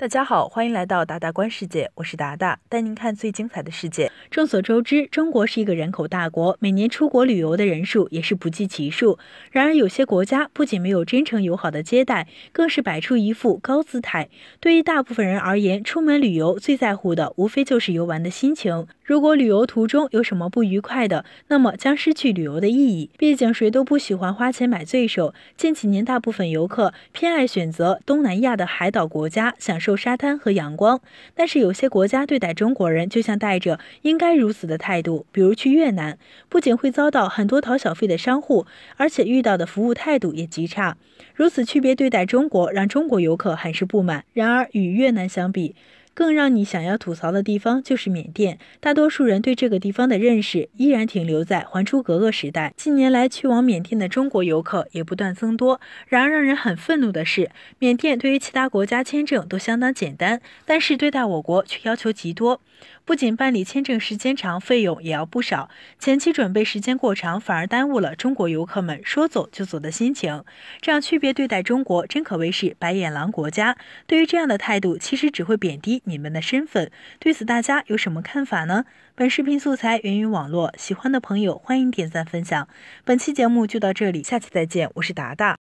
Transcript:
大家好，欢迎来到达达观世界，我是达达，带您看最精彩的世界。众所周知，中国是一个人口大国，每年出国旅游的人数也是不计其数。然而，有些国家不仅没有真诚友好的接待，更是摆出一副高姿态。对于大部分人而言，出门旅游最在乎的无非就是游玩的心情。如果旅游途中有什么不愉快的，那么将失去旅游的意义。毕竟谁都不喜欢花钱买罪受。近几年，大部分游客偏爱选择东南亚的海岛国家，享受。沙滩和阳光，但是有些国家对待中国人就像带着应该如此的态度，比如去越南，不仅会遭到很多讨小费的商户，而且遇到的服务态度也极差。如此区别对待中国，让中国游客很是不满。然而与越南相比，更让你想要吐槽的地方就是缅甸，大多数人对这个地方的认识依然停留在《还珠格格》时代。近年来，去往缅甸的中国游客也不断增多。然而，让人很愤怒的是，缅甸对于其他国家签证都相当简单，但是对待我国却要求极多。不仅办理签证时间长，费用也要不少，前期准备时间过长，反而耽误了中国游客们说走就走的心情。这样区别对待中国，真可谓是白眼狼国家。对于这样的态度，其实只会贬低。你们的身份，对此大家有什么看法呢？本视频素材源于网络，喜欢的朋友欢迎点赞分享。本期节目就到这里，下期再见，我是达达。